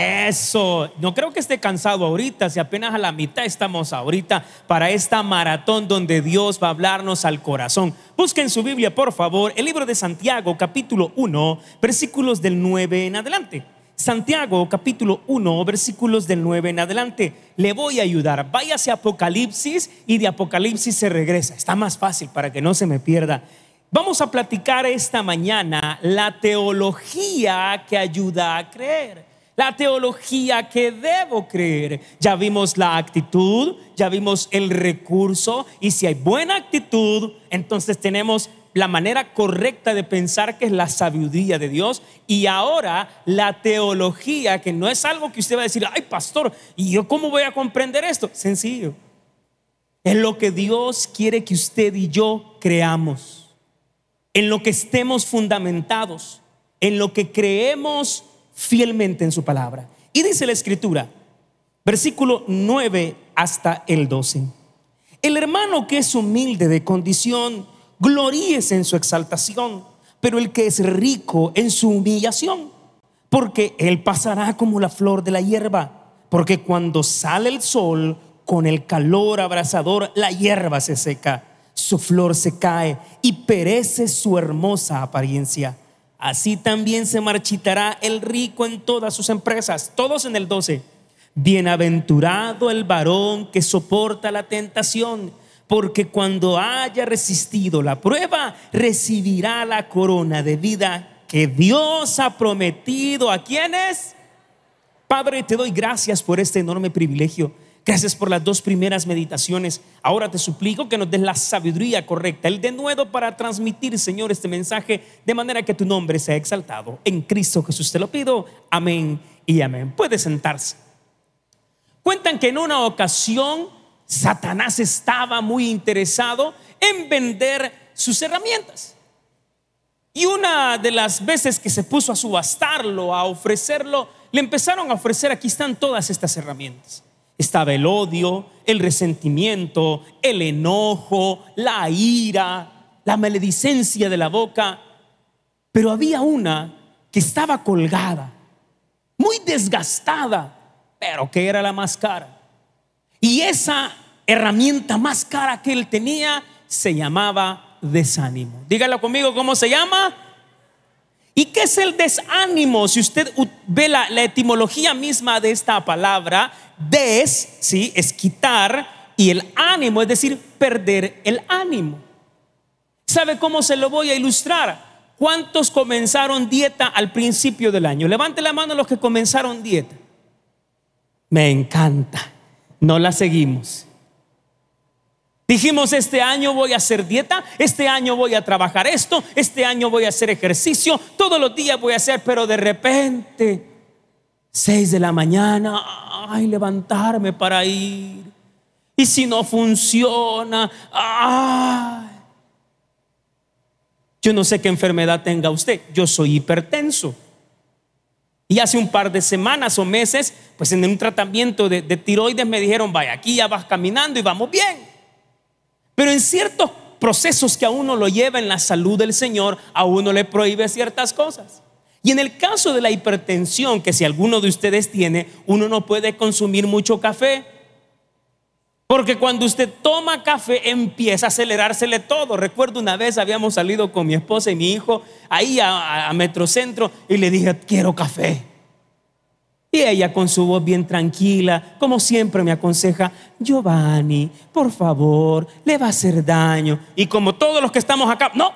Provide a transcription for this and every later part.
Eso, no creo que esté cansado ahorita, si apenas a la mitad estamos ahorita para esta maratón donde Dios va a hablarnos al corazón. Busquen su Biblia, por favor, el libro de Santiago, capítulo 1, versículos del 9 en adelante. Santiago, capítulo 1, versículos del 9 en adelante. Le voy a ayudar. Váyase a Apocalipsis y de Apocalipsis se regresa. Está más fácil para que no se me pierda. Vamos a platicar esta mañana la teología que ayuda a creer la teología que debo creer. Ya vimos la actitud, ya vimos el recurso y si hay buena actitud, entonces tenemos la manera correcta de pensar que es la sabiduría de Dios y ahora la teología, que no es algo que usted va a decir, ay pastor, ¿y yo cómo voy a comprender esto? Sencillo. Es lo que Dios quiere que usted y yo creamos, en lo que estemos fundamentados, en lo que creemos fielmente en su palabra. Y dice la escritura, versículo 9 hasta el 12. El hermano que es humilde de condición, gloríese en su exaltación, pero el que es rico en su humillación, porque él pasará como la flor de la hierba, porque cuando sale el sol, con el calor abrasador, la hierba se seca, su flor se cae y perece su hermosa apariencia así también se marchitará el rico en todas sus empresas. Todos en el 12. Bienaventurado el varón que soporta la tentación, porque cuando haya resistido la prueba, recibirá la corona de vida que Dios ha prometido a quienes. Padre, te doy gracias por este enorme privilegio Gracias por las dos primeras meditaciones. Ahora te suplico que nos des la sabiduría correcta, el denuedo para transmitir, Señor, este mensaje de manera que tu nombre sea exaltado. En Cristo Jesús te lo pido. Amén y amén. Puede sentarse. Cuentan que en una ocasión Satanás estaba muy interesado en vender sus herramientas. Y una de las veces que se puso a subastarlo, a ofrecerlo, le empezaron a ofrecer, aquí están todas estas herramientas. Estaba el odio, el resentimiento, el enojo, la ira, la maledicencia de la boca. Pero había una que estaba colgada, muy desgastada, pero que era la más cara. Y esa herramienta más cara que él tenía se llamaba desánimo. Dígalo conmigo, ¿cómo se llama? ¿Y qué es el desánimo? Si usted ve la, etimología misma de esta palabra, des, ¿sí? Es quitar y el ánimo, es decir, perder el ánimo. ¿Sabe cómo se lo voy a ilustrar? ¿Cuántos comenzaron dieta al principio del año? Levante la mano los que comenzaron dieta. Me encanta. No la seguimos. Dijimos, este año voy a hacer dieta, este año voy a trabajar esto, este año voy a hacer ejercicio, todos los días voy a hacer, pero de repente, 6 de la mañana, ay, levantarme para ir. Y si no funciona, ay. Yo no sé qué enfermedad tenga usted, yo soy hipertenso. Y hace un par de semanas o meses, pues en un tratamiento de, de tiroides me dijeron, vaya, aquí ya vas caminando y vamos bien. Pero en ciertos procesos que a uno lo lleva en la salud del Señor, a uno le prohíbe ciertas cosas. Y en el caso de la hipertensión, que si alguno de ustedes tiene, uno no puede consumir mucho café. Porque cuando usted toma café empieza a acelerársele todo. Recuerdo una vez habíamos salido con mi esposa y mi hijo ahí a, a Metrocentro y le dije, quiero café. Y ella con su voz bien tranquila, como siempre me aconseja, Giovanni, por favor, le va a hacer daño. Y como todos los que estamos acá, no,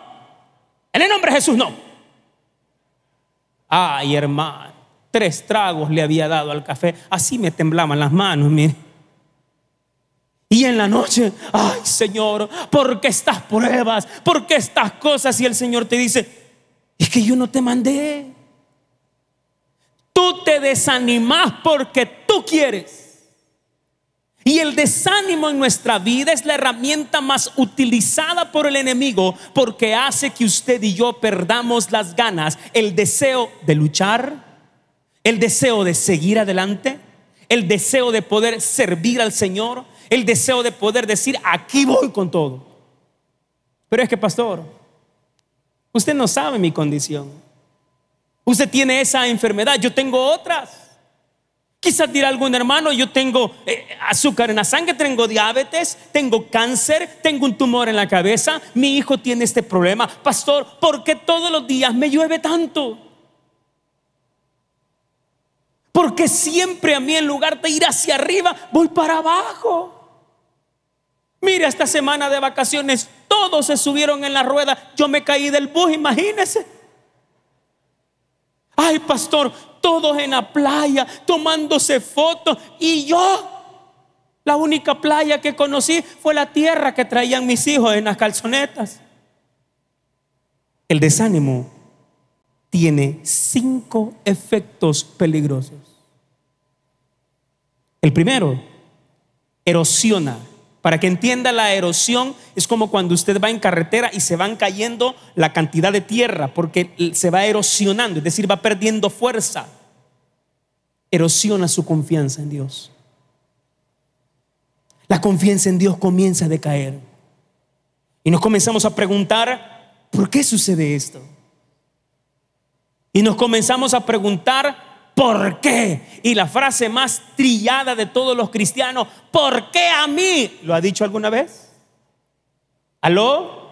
en el nombre de Jesús no. Ay, hermano, tres tragos le había dado al café, así me temblaban las manos, mire. Y en la noche, ay Señor, ¿por qué estas pruebas? ¿Por qué estas cosas? Y el Señor te dice, es que yo no te mandé te desanimas porque tú quieres. Y el desánimo en nuestra vida es la herramienta más utilizada por el enemigo porque hace que usted y yo perdamos las ganas, el deseo de luchar, el deseo de seguir adelante, el deseo de poder servir al Señor, el deseo de poder decir, aquí voy con todo. Pero es que, pastor, usted no sabe mi condición. Usted tiene esa enfermedad, yo tengo otras. Quizás dirá algún hermano, yo tengo eh, azúcar en la sangre, tengo diabetes, tengo cáncer, tengo un tumor en la cabeza, mi hijo tiene este problema. Pastor, ¿por qué todos los días me llueve tanto? Porque siempre a mí en lugar de ir hacia arriba, voy para abajo? Mira, esta semana de vacaciones todos se subieron en la rueda, yo me caí del bus, imagínese ay pastor, todos en la playa tomándose fotos y yo, la única playa que conocí fue la tierra que traían mis hijos en las calzonetas. El desánimo tiene cinco efectos peligrosos. El primero, erosiona para que entienda la erosión, es como cuando usted va en carretera y se van cayendo la cantidad de tierra, porque se va erosionando, es decir, va perdiendo fuerza. Erosiona su confianza en Dios. La confianza en Dios comienza a decaer. Y nos comenzamos a preguntar, ¿por qué sucede esto? Y nos comenzamos a preguntar, ¿por qué? Y la frase más trillada de todos los cristianos, ¿por qué a mí? ¿Lo ha dicho alguna vez? ¿Aló?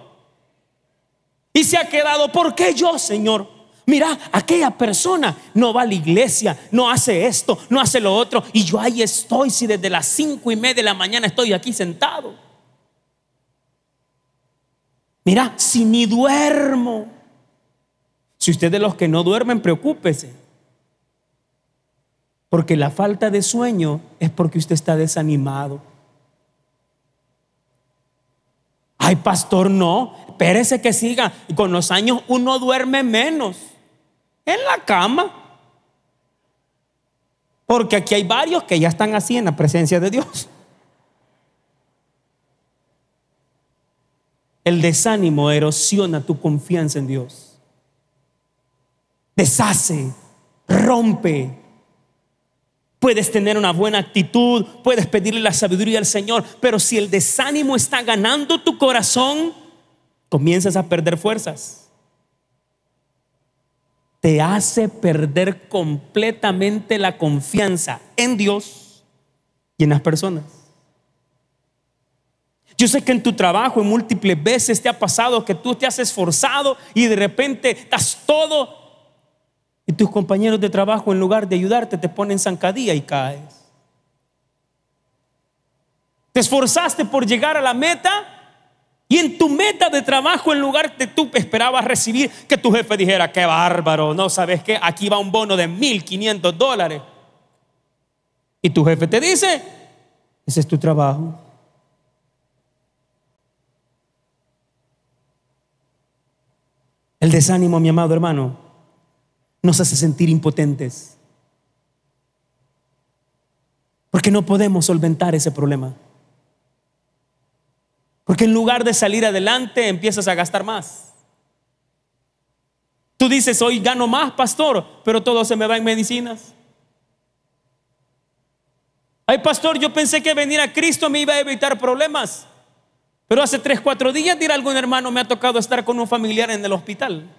Y se ha quedado, ¿por qué yo, Señor? Mira, aquella persona no va a la iglesia, no hace esto, no hace lo otro. Y yo ahí estoy, si desde las cinco y media de la mañana estoy aquí sentado. Mira, si ni duermo. Si usted de los que no duermen, preocúpese. Porque la falta de sueño es porque usted está desanimado. Ay, pastor, no, espérese que siga. Con los años uno duerme menos en la cama. Porque aquí hay varios que ya están así en la presencia de Dios. El desánimo erosiona tu confianza en Dios. Deshace, rompe, Puedes tener una buena actitud, puedes pedirle la sabiduría al Señor, pero si el desánimo está ganando tu corazón, comienzas a perder fuerzas. Te hace perder completamente la confianza en Dios y en las personas. Yo sé que en tu trabajo en múltiples veces te ha pasado que tú te has esforzado y de repente estás todo y tus compañeros de trabajo, en lugar de ayudarte, te ponen zancadilla y caes. Te esforzaste por llegar a la meta y en tu meta de trabajo, en lugar de tú esperabas recibir, que tu jefe dijera, qué bárbaro, no sabes qué, aquí va un bono de 1.500 dólares. Y tu jefe te dice, ese es tu trabajo. El desánimo, mi amado hermano, nos hace sentir impotentes. Porque no podemos solventar ese problema. Porque en lugar de salir adelante empiezas a gastar más. Tú dices, hoy gano más, pastor, pero todo se me va en medicinas. Ay, pastor, yo pensé que venir a Cristo me iba a evitar problemas. Pero hace tres, cuatro días, dirá algún hermano, me ha tocado estar con un familiar en el hospital.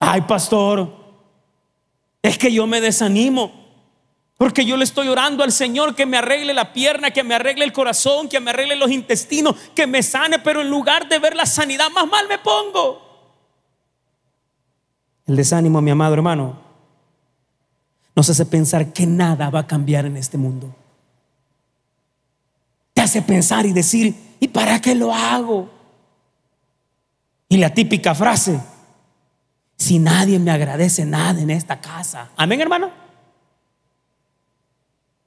ay pastor, es que yo me desanimo. Porque yo le estoy orando al Señor que me arregle la pierna, que me arregle el corazón, que me arregle los intestinos, que me sane, pero en lugar de ver la sanidad, más mal me pongo. El desánimo, mi amado hermano, nos hace pensar que nada va a cambiar en este mundo. Te hace pensar y decir, ¿y para qué lo hago? Y la típica frase, si nadie me agradece nada en esta casa? Amén, hermano.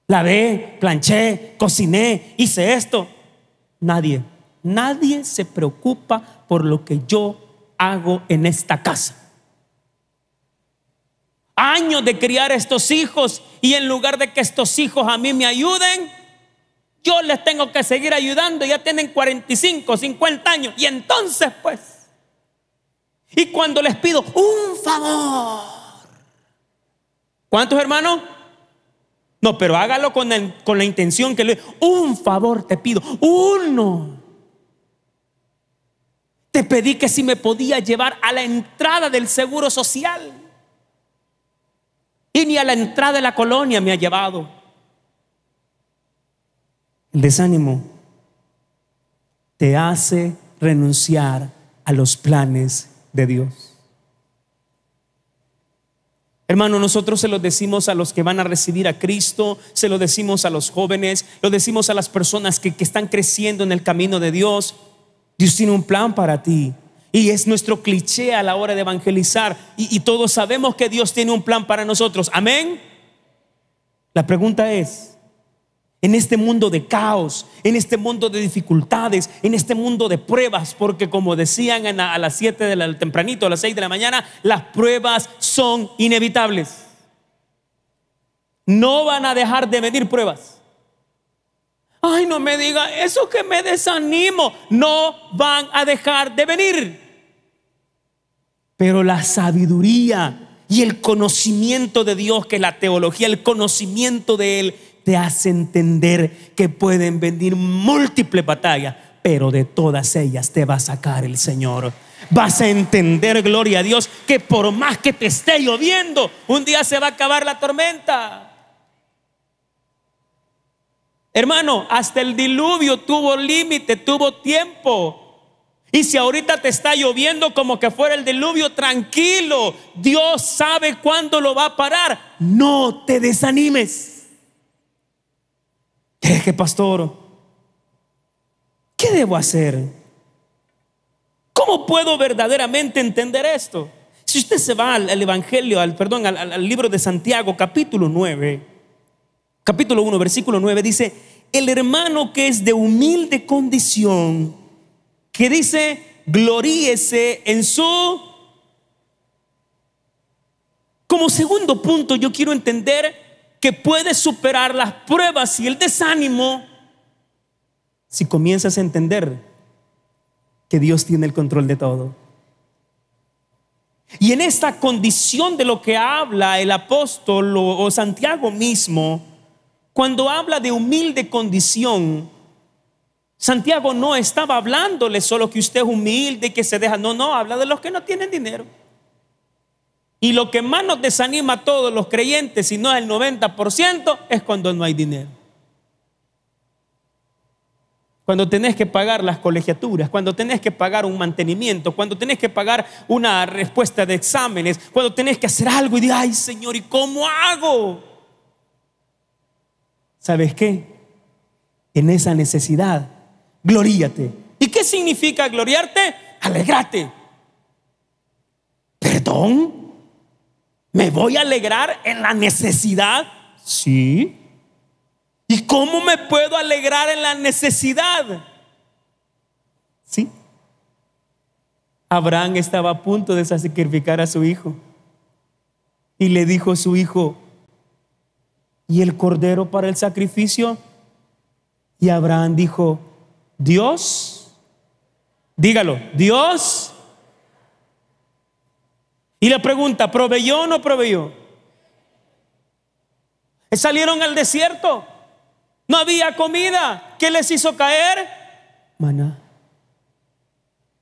Lavé, planché, cociné, hice esto. Nadie, nadie se preocupa por lo que yo hago en esta casa. Años de criar estos hijos y en lugar de que estos hijos a mí me ayuden, yo les tengo que seguir ayudando. Ya tienen 45, 50 años. Y entonces, pues, y cuando les pido un favor. ¿Cuántos hermanos? No, pero hágalo con, con la intención que le... Un favor te pido. Uno. Te pedí que si me podía llevar a la entrada del Seguro Social. Y ni a la entrada de la colonia me ha llevado. El desánimo te hace renunciar a los planes de Dios. Hermano, nosotros se lo decimos a los que van a recibir a Cristo, se lo decimos a los jóvenes, lo decimos a las personas que, están creciendo en el camino de Dios. Dios tiene un plan para ti. Y es nuestro cliché a la hora de evangelizar. y todos sabemos que Dios tiene un plan para nosotros. Amén. La pregunta es, en este mundo de caos, en este mundo de dificultades, en este mundo de pruebas, porque como decían a las 7 de la tempranito, a las 6 de la mañana, las pruebas son inevitables. No van a dejar de venir pruebas. Ay, no me diga eso que me desanimo. No van a dejar de venir. Pero la sabiduría y el conocimiento de Dios, que es la teología, el conocimiento de Él, te hace entender que pueden venir múltiples batallas, pero de todas ellas te va a sacar el Señor. Vas a entender, gloria a Dios, que por más que te esté lloviendo, un día se va a acabar la tormenta. Hermano, hasta el diluvio tuvo límite, tuvo tiempo. Y si ahorita te está lloviendo como que fuera el diluvio, tranquilo, Dios sabe cuándo lo va a parar. No te desanimes. Es pastor, ¿qué debo hacer? ¿Cómo puedo verdaderamente entender esto? Si usted se va al, Evangelio, al perdón, al, al libro de Santiago, capítulo 9, capítulo 1, versículo 9, dice: El hermano que es de humilde condición, que dice, gloríese en su. Como segundo punto, yo quiero entender que puedes superar las pruebas y el desánimo si comienzas a entender que Dios tiene el control de todo. Y en esta condición de lo que habla el apóstol o, Santiago mismo, cuando habla de humilde condición, Santiago no estaba hablándole solo que usted es humilde que se deja. No, no, habla de los que no tienen dinero. Y lo que más nos desanima a todos los creyentes, si no el 90%, es cuando no hay dinero. Cuando tenés que pagar las colegiaturas, cuando tenés que pagar un mantenimiento, cuando tenés que pagar una respuesta de exámenes, cuando tenés que hacer algo y diga, ay Señor, ¿y cómo hago? ¿Sabes qué? En esa necesidad, gloríate. ¿Y qué significa gloriarte? Alegrate. ¿Perdón? ¿Me voy a alegrar en la necesidad? Sí. ¿Y cómo me puedo alegrar en la necesidad? Sí. Abraham estaba a punto de sacrificar a su hijo. Y le dijo a su hijo, ¿y el cordero para el sacrificio? Y Abraham dijo, Dios, dígalo, Dios y la pregunta, ¿proveyó o no proveyó? Salieron al desierto. No había comida. ¿Qué les hizo caer? Maná.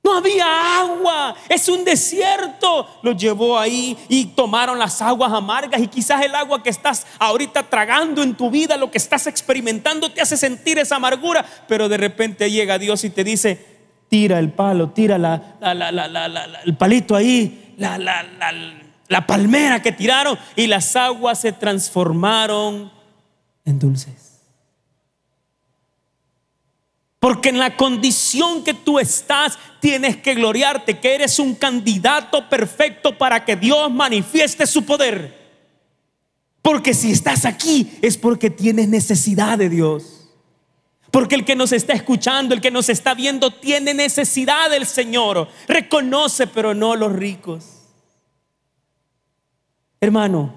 No había agua, es un desierto. Lo llevó ahí y tomaron las aguas amargas y quizás el agua que estás ahorita tragando en tu vida, lo que estás experimentando, te hace sentir esa amargura. Pero de repente llega Dios y te dice, tira el palo, tira la, la, el palito ahí la, palmera que tiraron y las aguas se transformaron en dulces. Porque en la condición que tú estás tienes que gloriarte, que eres un candidato perfecto para que Dios manifieste su poder. Porque si estás aquí es porque tienes necesidad de Dios. Porque el que nos está escuchando, el que nos está viendo, tiene necesidad del Señor. Reconoce, pero no los ricos. Hermano,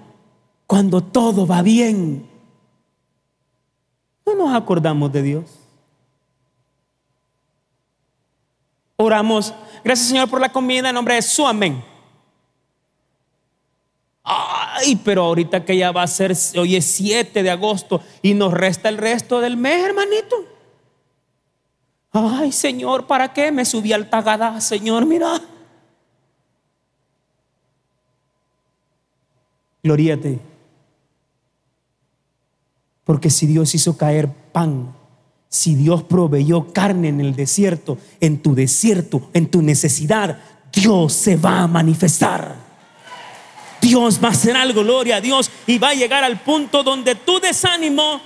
cuando todo va bien, no nos acordamos de Dios. Oramos, gracias Señor por la comida en nombre de su amén pero ahorita que ya va a ser, hoy es 7 de agosto y nos resta el resto del mes, hermanito. Ay, Señor, ¿para qué me subí al tagadá, Señor? Mira. Gloríate. Porque si Dios hizo caer pan, si Dios proveyó carne en el desierto, en tu desierto, en tu necesidad, Dios se va a manifestar. Dios va a hacer algo, gloria a Dios, y va a llegar al punto donde tu desánimo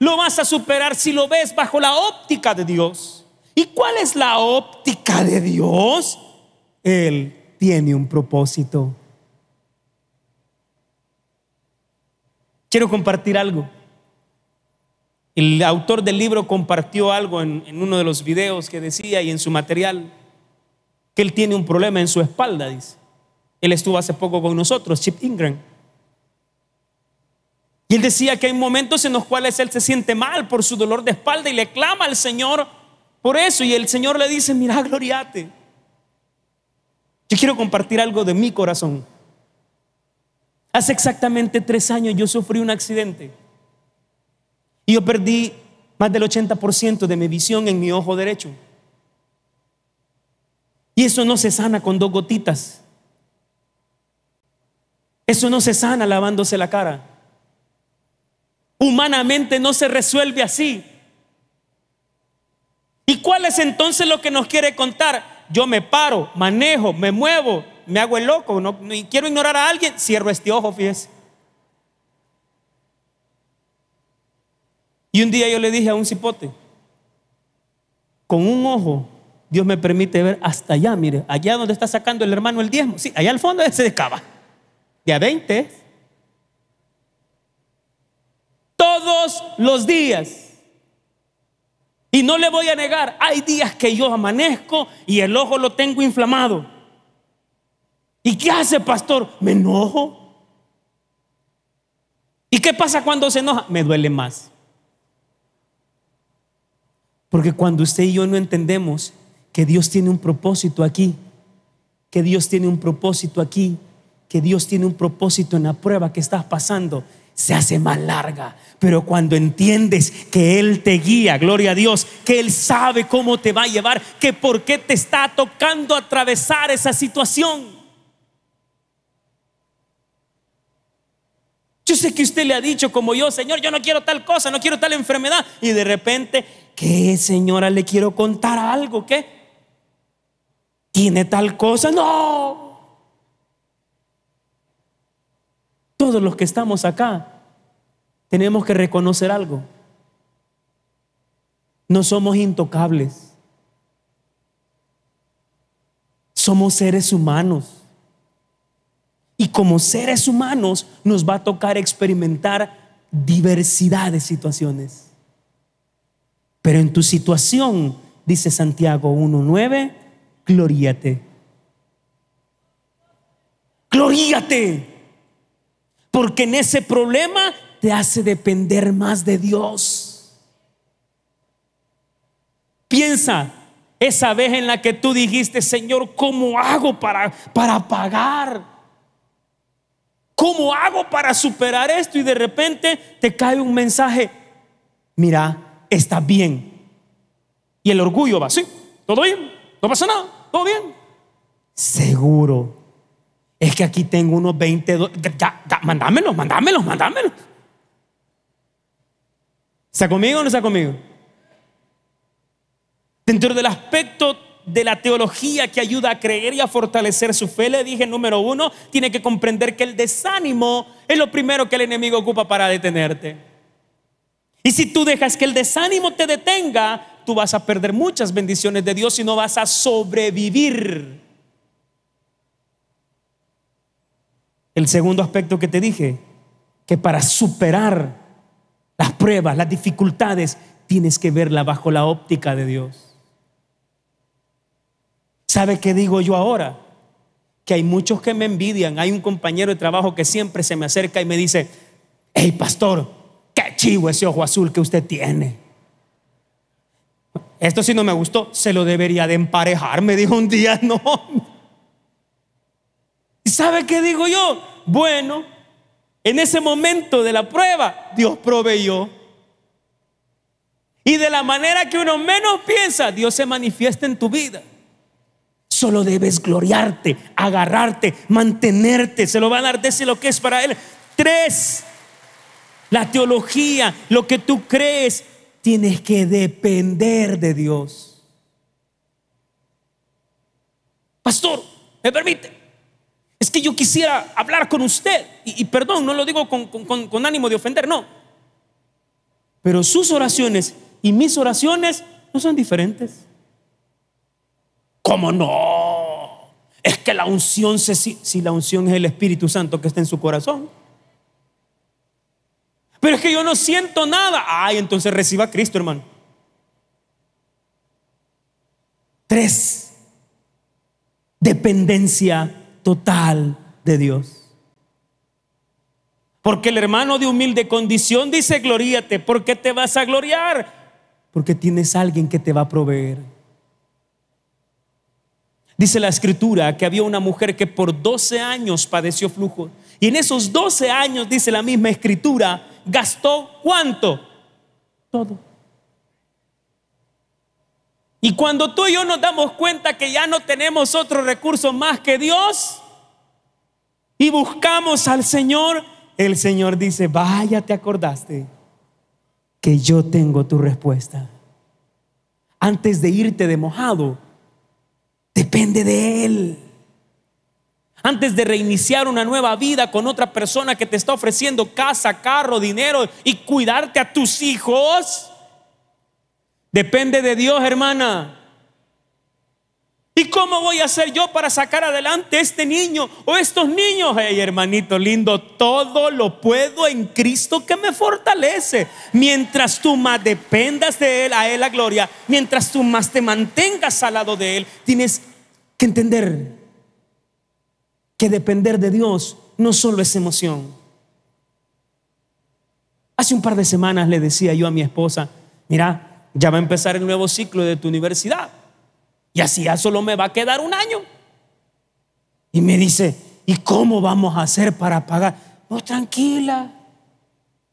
lo vas a superar si lo ves bajo la óptica de Dios. ¿Y cuál es la óptica de Dios? Él tiene un propósito. Quiero compartir algo. El autor del libro compartió algo en, uno de los videos que decía y en su material, que él tiene un problema en su espalda, dice. Él estuvo hace poco con nosotros, Chip Ingram. Y él decía que hay momentos en los cuales él se siente mal por su dolor de espalda y le clama al Señor por eso. Y el Señor le dice, mira, gloriate. Yo quiero compartir algo de mi corazón. Hace exactamente tres años yo sufrí un accidente y yo perdí más del 80% de mi visión en mi ojo derecho. Y eso no se sana con dos gotitas. Eso no se sana lavándose la cara. Humanamente no se resuelve así. ¿Y cuál es entonces lo que nos quiere contar? Yo me paro, manejo, me muevo, me hago el loco, no, quiero ignorar a alguien, cierro este ojo, fíjese. Y un día yo le dije a un cipote, con un ojo Dios me permite ver hasta allá, mire, allá donde está sacando el hermano el diezmo, sí, allá al fondo se descaba a 20, todos los días. Y no le voy a negar, hay días que yo amanezco y el ojo lo tengo inflamado. ¿Y qué hace, pastor? Me enojo. ¿Y qué pasa cuando se enoja? Me duele más. Porque cuando usted y yo no entendemos que Dios tiene un propósito aquí, que Dios tiene un propósito aquí, que Dios tiene un propósito en la prueba que estás pasando, se hace más larga. Pero cuando entiendes que Él te guía, gloria a Dios, que Él sabe cómo te va a llevar, que por qué te está tocando atravesar esa situación. Yo sé que usted le ha dicho como yo, Señor, yo no quiero tal cosa, no quiero tal enfermedad. Y de repente, ¿qué, señora, le quiero contar algo? ¿Qué? ¿Tiene tal cosa? No. todos los que estamos acá, tenemos que reconocer algo. No somos intocables. Somos seres humanos. Y como seres humanos nos va a tocar experimentar diversidad de situaciones. Pero en tu situación, dice Santiago 1.9, gloríate. Gloríate. Porque en ese problema te hace depender más de Dios. Piensa esa vez en la que tú dijiste, Señor, ¿cómo hago para, para pagar? ¿Cómo hago para superar esto? Y de repente te cae un mensaje, mira, está bien. Y el orgullo va, sí, todo bien, no pasa nada, todo bien. Seguro es que aquí tengo unos 20 Ya, ya, mandámelos, mandámelos, mandámelos. ¿Está conmigo o no está conmigo? Dentro del aspecto de la teología que ayuda a creer y a fortalecer su fe, le dije, número uno, tiene que comprender que el desánimo es lo primero que el enemigo ocupa para detenerte. Y si tú dejas que el desánimo te detenga, tú vas a perder muchas bendiciones de Dios y no vas a sobrevivir. El segundo aspecto que te dije, que para superar las pruebas, las dificultades, tienes que verla bajo la óptica de Dios. ¿Sabe qué digo yo ahora? Que hay muchos que me envidian. Hay un compañero de trabajo que siempre se me acerca y me dice, hey pastor, qué chivo ese ojo azul que usted tiene. Esto si no me gustó, se lo debería de emparejar, me dijo un día, no. ¿Y sabe qué digo yo? Bueno, en ese momento de la prueba, Dios proveyó. Y de la manera que uno menos piensa, Dios se manifiesta en tu vida. Solo debes gloriarte, agarrarte, mantenerte. Se lo va a dar dice lo que es para Él. Tres, la teología, lo que tú crees, tienes que depender de Dios. Pastor, ¿me permite? es que yo quisiera hablar con usted. Y, perdón, no lo digo con, ánimo de ofender, no. Pero sus oraciones y mis oraciones no son diferentes. ¿Cómo no? Es que la unción se, si, la unción es el Espíritu Santo que está en su corazón. Pero es que yo no siento nada. Ay, entonces reciba a Cristo, hermano. Tres, dependencia total de Dios. Porque el hermano de humilde condición dice, gloríate. porque te vas a gloriar? Porque tienes a alguien que te va a proveer. Dice la escritura que había una mujer que por 12 años padeció flujo. Y en esos 12 años, dice la misma escritura, gastó cuánto? Todo. Y cuando tú y yo nos damos cuenta que ya no tenemos otro recurso más que Dios y buscamos al Señor, el Señor dice, vaya, te acordaste que yo tengo tu respuesta. Antes de irte de mojado, depende de Él. Antes de reiniciar una nueva vida con otra persona que te está ofreciendo casa, carro, dinero y cuidarte a tus hijos Depende de Dios, hermana. ¿Y cómo voy a hacer yo para sacar adelante este niño o estos niños? Hey, hermanito lindo, todo lo puedo en Cristo que me fortalece. Mientras tú más dependas de Él, a Él la gloria, mientras tú más te mantengas al lado de Él, tienes que entender que depender de Dios no solo es emoción. Hace un par de semanas le decía yo a mi esposa, mira, ya va a empezar el nuevo ciclo de tu universidad. Y así ya solo me va a quedar un año. Y me dice, ¿y cómo vamos a hacer para pagar? Vos tranquila.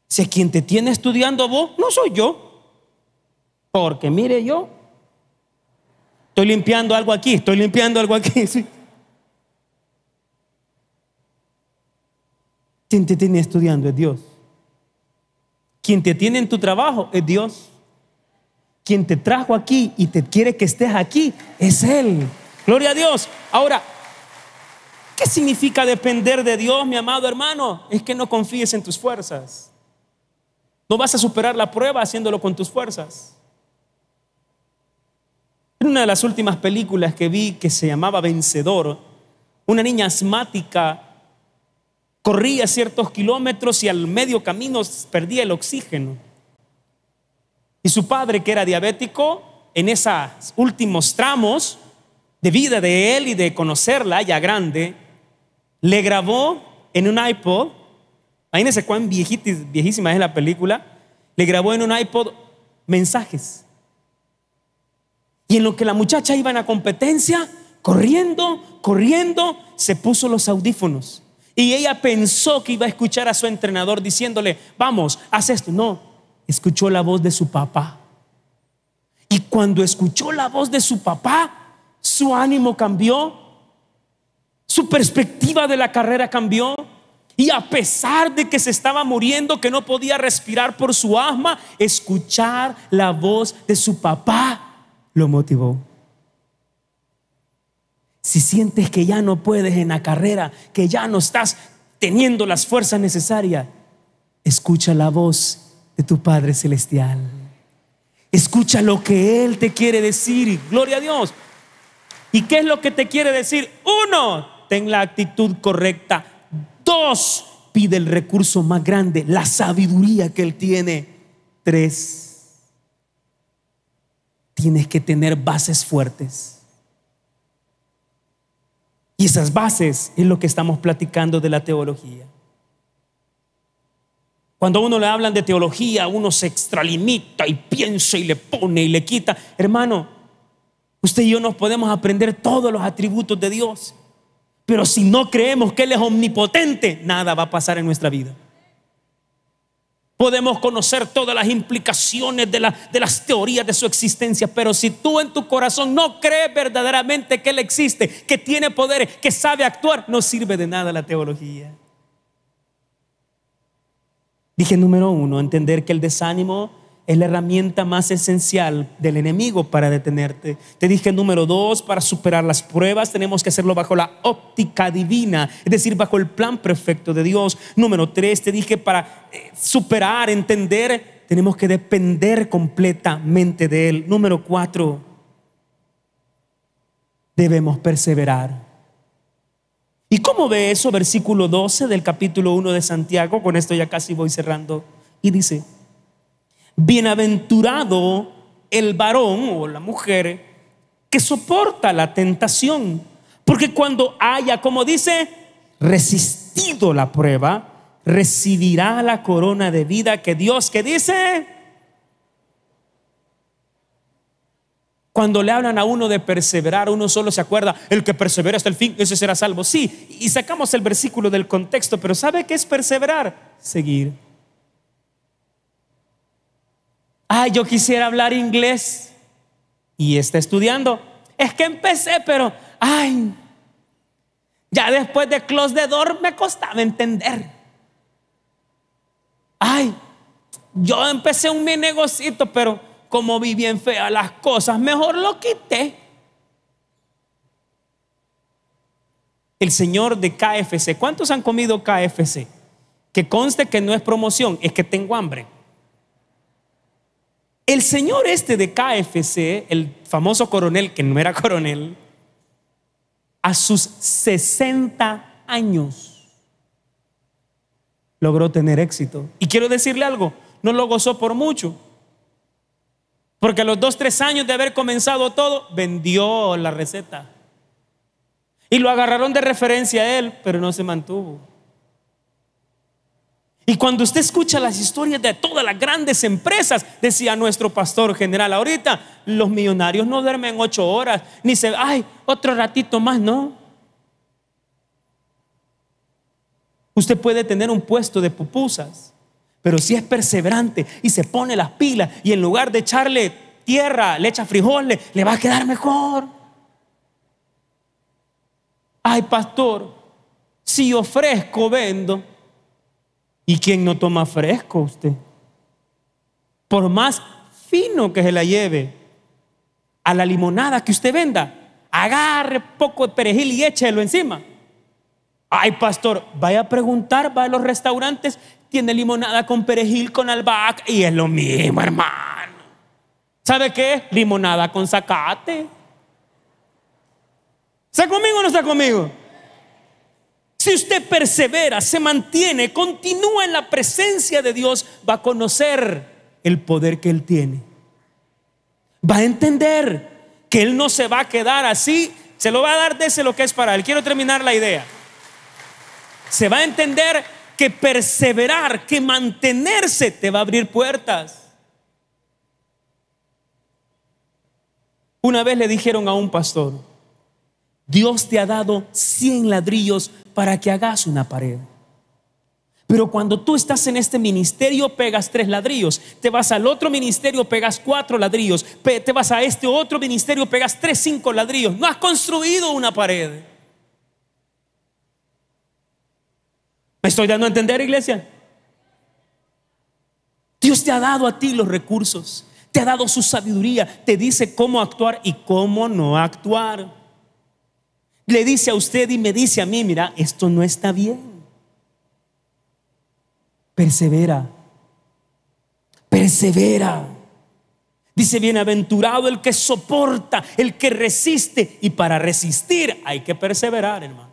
Si quien te tiene estudiando vos, no soy yo. Porque mire yo, estoy limpiando algo aquí, estoy limpiando algo aquí. Sí. Quien te tiene estudiando es Dios. Quien te tiene en tu trabajo es Dios. Quien te trajo aquí y te quiere que estés aquí es Él. Gloria a Dios. Ahora, ¿qué significa depender de Dios, mi amado hermano? Es que no confíes en tus fuerzas. No vas a superar la prueba haciéndolo con tus fuerzas. En una de las últimas películas que vi que se llamaba Vencedor, una niña asmática corría ciertos kilómetros y al medio camino perdía el oxígeno. Y su padre, que era diabético, en esos últimos tramos de vida de él y de conocerla ya grande, le grabó en un iPod, imagínense cuán viejísima es la película, le grabó en un iPod mensajes. Y en lo que la muchacha iba en la competencia, corriendo, corriendo, se puso los audífonos. Y ella pensó que iba a escuchar a su entrenador diciéndole, vamos, haz esto. No, escuchó la voz de su papá. Y cuando escuchó la voz de su papá, su ánimo cambió, su perspectiva de la carrera cambió. Y a pesar de que se estaba muriendo, que no podía respirar por su asma, escuchar la voz de su papá lo motivó. Si sientes que ya no puedes en la carrera, que ya no estás teniendo las fuerzas necesarias, escucha la voz de tu Padre Celestial. Escucha lo que Él te quiere decir. Gloria a Dios. ¿Y qué es lo que te quiere decir? Uno, ten la actitud correcta. Dos, pide el recurso más grande, la sabiduría que Él tiene. Tres, tienes que tener bases fuertes. Y esas bases es lo que estamos platicando de la teología. Cuando a uno le hablan de teología, uno se extralimita y piensa y le pone y le quita. Hermano, usted y yo nos podemos aprender todos los atributos de Dios, pero si no creemos que Él es omnipotente, nada va a pasar en nuestra vida. Podemos conocer todas las implicaciones de, de, las teorías de su existencia, pero si tú en tu corazón no crees verdaderamente que Él existe, que tiene poderes, que sabe actuar, no sirve de nada la teología. Dije número uno, entender que el desánimo es la herramienta más esencial del enemigo para detenerte. Te dije número dos, para superar las pruebas tenemos que hacerlo bajo la óptica divina, es decir, bajo el plan perfecto de Dios. Número tres, te dije para eh, superar, entender, tenemos que depender completamente de Él. Número cuatro, debemos perseverar. ¿Y cómo ve eso? Versículo 12 del capítulo 1 de Santiago, con esto ya casi voy cerrando, y dice, bienaventurado el varón o la mujer que soporta la tentación, porque cuando haya, como dice, resistido la prueba, recibirá la corona de vida que Dios, que dice, Cuando le hablan a uno de perseverar, uno solo se acuerda, el que persevera hasta el fin, ese será salvo. Sí, y sacamos el versículo del contexto, pero ¿sabe qué es perseverar? Seguir. Ay, yo quisiera hablar inglés y está estudiando. Es que empecé, pero, ay, ya después de Close the Door me costaba entender. Ay, yo empecé un mi negocito, pero como vi bien feas las cosas, mejor lo quité. El señor de KFC, ¿cuántos han comido KFC? Que conste que no es promoción, es que tengo hambre. El señor este de KFC, el famoso coronel, que no era coronel, a sus 60 años logró tener éxito. Y quiero decirle algo, no lo gozó por mucho, porque a los dos, tres años de haber comenzado todo, vendió la receta. Y lo agarraron de referencia a él, pero no se mantuvo. Y cuando usted escucha las historias de todas las grandes empresas, decía nuestro pastor general ahorita, los millonarios no duermen ocho horas, ni se, ay, otro ratito más, no. Usted puede tener un puesto de pupusas pero si es perseverante y se pone las pilas y en lugar de echarle tierra, le echa frijoles, le va a quedar mejor. Ay, pastor, si ofrezco, vendo. ¿Y quién no toma fresco usted? Por más fino que se la lleve a la limonada que usted venda, agarre poco de perejil y échelo encima. Ay, pastor, vaya a preguntar, va a los restaurantes tiene limonada con perejil, con albahaca y es lo mismo, hermano. ¿Sabe qué? Limonada con zacate. ¿Está conmigo o no está conmigo? Si usted persevera, se mantiene, continúa en la presencia de Dios, va a conocer el poder que Él tiene. Va a entender que Él no se va a quedar así, se lo va a dar desde lo que es para Él. Quiero terminar la idea. Se va a entender que perseverar, que mantenerse te va a abrir puertas. Una vez le dijeron a un pastor, Dios te ha dado 100 ladrillos para que hagas una pared. Pero cuando tú estás en este ministerio, pegas tres ladrillos. Te vas al otro ministerio, pegas cuatro ladrillos. Te vas a este otro ministerio, pegas tres, cinco ladrillos. No has construido una pared. ¿Me estoy dando a entender, iglesia? Dios te ha dado a ti los recursos, te ha dado su sabiduría, te dice cómo actuar y cómo no actuar. Le dice a usted y me dice a mí, mira, esto no está bien. Persevera, persevera. Dice, bienaventurado el que soporta, el que resiste. Y para resistir hay que perseverar, hermano.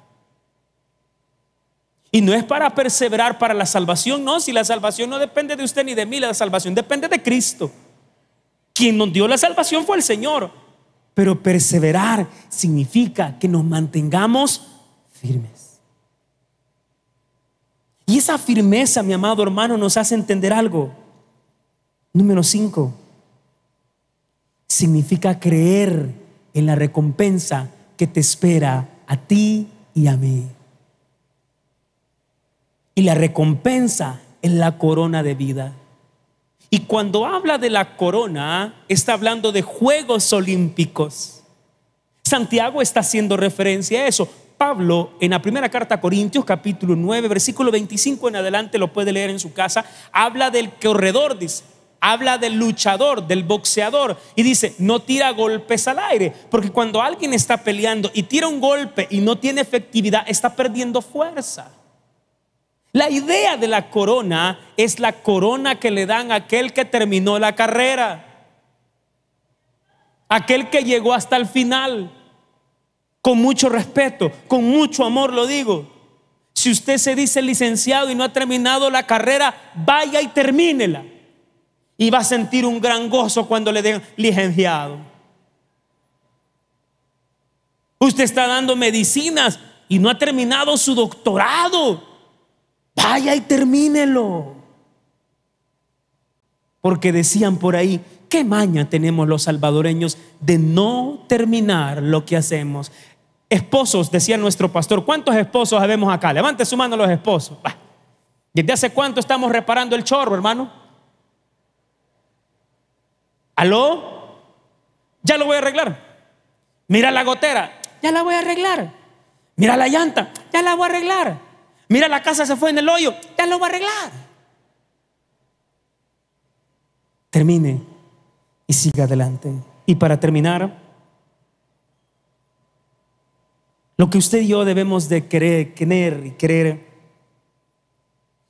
Y no es para perseverar para la salvación, no, si la salvación no depende de usted ni de mí, la salvación depende de Cristo. Quien nos dio la salvación fue el Señor. Pero perseverar significa que nos mantengamos firmes. Y esa firmeza, mi amado hermano, nos hace entender algo. Número 5. Significa creer en la recompensa que te espera a ti y a mí. Y la recompensa es la corona de vida. Y cuando habla de la corona, está hablando de Juegos Olímpicos. Santiago está haciendo referencia a eso. Pablo, en la primera carta a Corintios, capítulo 9, versículo 25 en adelante, lo puede leer en su casa, habla del corredor, dice, habla del luchador, del boxeador, y dice, no tira golpes al aire, porque cuando alguien está peleando y tira un golpe y no tiene efectividad, está perdiendo fuerza. La idea de la corona es la corona que le dan a aquel que terminó la carrera, aquel que llegó hasta el final. Con mucho respeto, con mucho amor lo digo. Si usted se dice licenciado y no ha terminado la carrera, vaya y termínela. Y va a sentir un gran gozo cuando le den licenciado. Usted está dando medicinas y no ha terminado su doctorado. Vaya y termínelo. Porque decían por ahí, ¿qué maña tenemos los salvadoreños de no terminar lo que hacemos? Esposos, decía nuestro pastor, ¿cuántos esposos habemos acá? Levante su mano los esposos. ¿Desde hace cuánto estamos reparando el chorro, hermano? ¿Aló? Ya lo voy a arreglar. Mira la gotera, ya la voy a arreglar. Mira la llanta, ya la voy a arreglar. Mira, la casa se fue en el hoyo, ya lo va a arreglar. Termine y siga adelante. Y para terminar, lo que usted y yo debemos de querer, querer y creer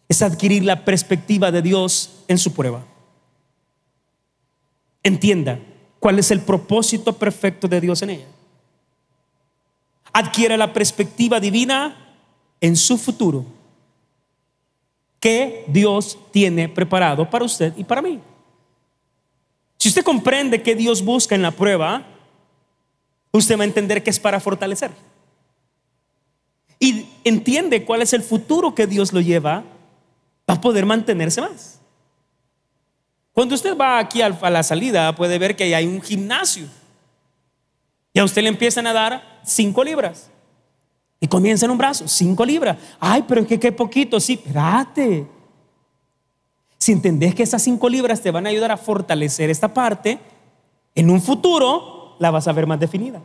es adquirir la perspectiva de Dios en su prueba. Entienda cuál es el propósito perfecto de Dios en ella. Adquiere la perspectiva divina en su futuro que Dios tiene preparado para usted y para mí. Si usted comprende que Dios busca en la prueba, usted va a entender que es para fortalecer. Y entiende cuál es el futuro que Dios lo lleva, para poder mantenerse más. Cuando usted va aquí a la salida, puede ver que hay un gimnasio. Y a usted le empiezan a dar Cinco libras. Y comienza en un brazo, cinco libras. Ay, pero es que qué poquito, sí, espérate. Si entendés que esas cinco libras te van a ayudar a fortalecer esta parte, en un futuro la vas a ver más definida.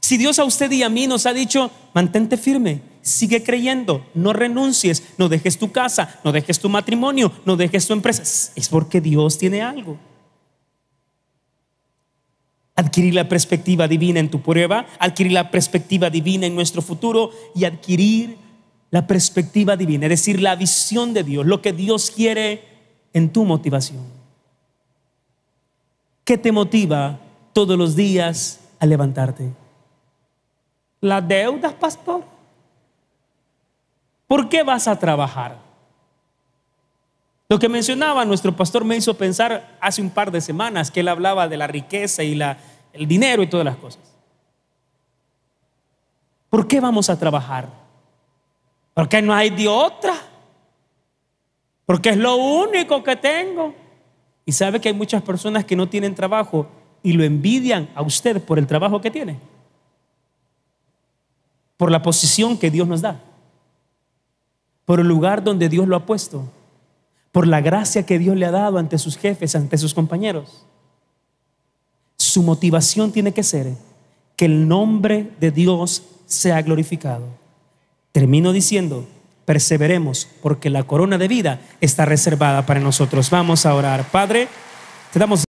Si Dios a usted y a mí nos ha dicho, mantente firme, sigue creyendo, no renuncies, no dejes tu casa, no dejes tu matrimonio, no dejes tu empresa, es porque Dios tiene algo adquirir la perspectiva divina en tu prueba, adquirir la perspectiva divina en nuestro futuro y adquirir la perspectiva divina, es decir, la visión de Dios, lo que Dios quiere en tu motivación. ¿Qué te motiva todos los días a levantarte? ¿Las deudas, pastor? ¿Por qué vas a trabajar? Lo que mencionaba nuestro pastor me hizo pensar hace un par de semanas que él hablaba de la riqueza y la, el dinero y todas las cosas. ¿Por qué vamos a trabajar? Porque no hay de otra. Porque es lo único que tengo. Y sabe que hay muchas personas que no tienen trabajo y lo envidian a usted por el trabajo que tiene. Por la posición que Dios nos da. Por el lugar donde Dios lo ha puesto por la gracia que Dios le ha dado ante sus jefes, ante sus compañeros. Su motivación tiene que ser que el nombre de Dios sea glorificado. Termino diciendo, perseveremos porque la corona de vida está reservada para nosotros. Vamos a orar. Padre, te damos